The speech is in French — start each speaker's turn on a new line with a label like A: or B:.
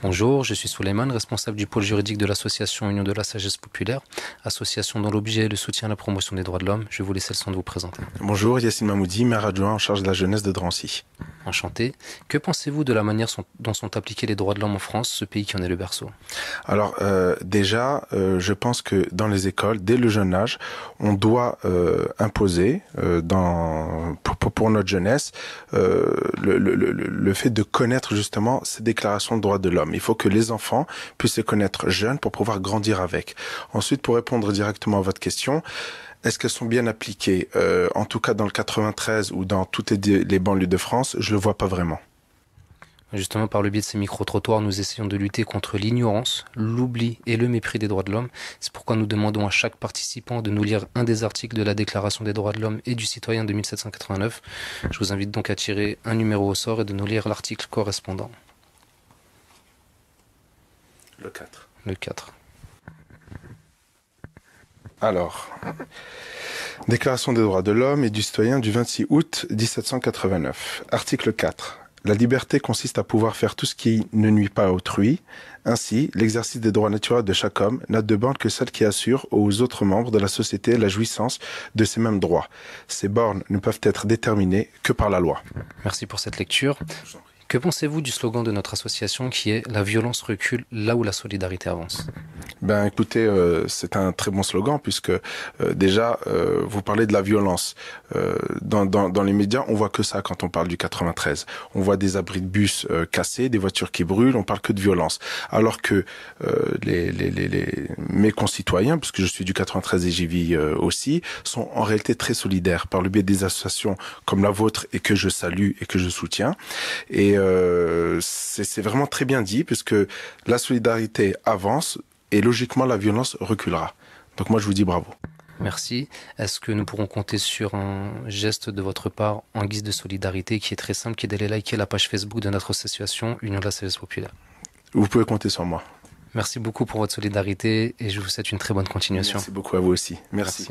A: Bonjour, je suis Souleymane, responsable du pôle juridique de l'association Union de la Sagesse Populaire, association dont l'objet est le soutien à la promotion des droits de l'homme. Je vous laisse le son de vous présenter.
B: Bonjour, Yassine Mamoudi, maire adjoint
A: en charge de la jeunesse de Drancy. Enchanté. Que pensez-vous de la manière dont sont appliqués les droits de l'homme en
B: France, ce pays qui en est le berceau Alors euh, déjà, euh, je pense que dans les écoles, dès le jeune âge, on doit euh, imposer dans, pour notre jeunesse euh, le, fait de connaître justement ces déclarations de droits de l'homme. Il faut que les enfants puissent les connaître jeunes pour pouvoir grandir avec. Ensuite, pour répondre directement à votre question, est-ce qu'elles sont bien appliquées euh, En tout cas, dans le 93 ou dans toutes les, les banlieues de France, je le vois pas vraiment.
A: Justement, par le biais de ces micro-trottoirs, nous essayons de lutter contre l'ignorance, l'oubli et le mépris des droits de l'homme. C'est pourquoi nous demandons à chaque participant de nous lire un des articles de la Déclaration des droits de l'homme et du citoyen de 1789. Je vous invite donc à tirer un numéro au sort et de nous lire l'article correspondant.
B: Le 4. Le 4. Alors, Déclaration des droits de l'homme et du citoyen du 26 août 1789. Article 4. La liberté consiste à pouvoir faire tout ce qui ne nuit pas à autrui. Ainsi, l'exercice des droits naturels de chaque homme n'a de bornes que celle qui assure aux autres membres de la société la jouissance de ces mêmes droits. Ces bornes ne peuvent être déterminées que par la loi. Merci pour cette lecture.
A: Que pensez-vous du slogan de notre association qui est La violence recule là où la solidarité avance
B: ben écoutez, euh, c'est un très bon slogan puisque euh, déjà euh, vous parlez de la violence. Dans, dans, dans, les médias, on voit que ça quand on parle du 93. On voit des abris de bus cassés, des voitures qui brûlent, on parle que de violence. Alors que les, les, les, mes concitoyens, puisque je suis du 93 et j'y vis aussi, sont en réalité très solidaires par le biais des associations comme la vôtre et que je salue et que je soutiens. Et c'est vraiment très bien dit puisque la solidarité avance et logiquement la violence reculera. Donc moi je vous dis bravo.
A: Merci. Est-ce que nous pourrons compter sur un geste de votre part en guise de solidarité qui est très simple, qui est d'aller liker la page Facebook de notre association Union de la Sagesse Populaire Vous pouvez compter sur moi. Merci beaucoup pour votre solidarité et je vous souhaite une très bonne continuation. Merci beaucoup à vous aussi. Merci.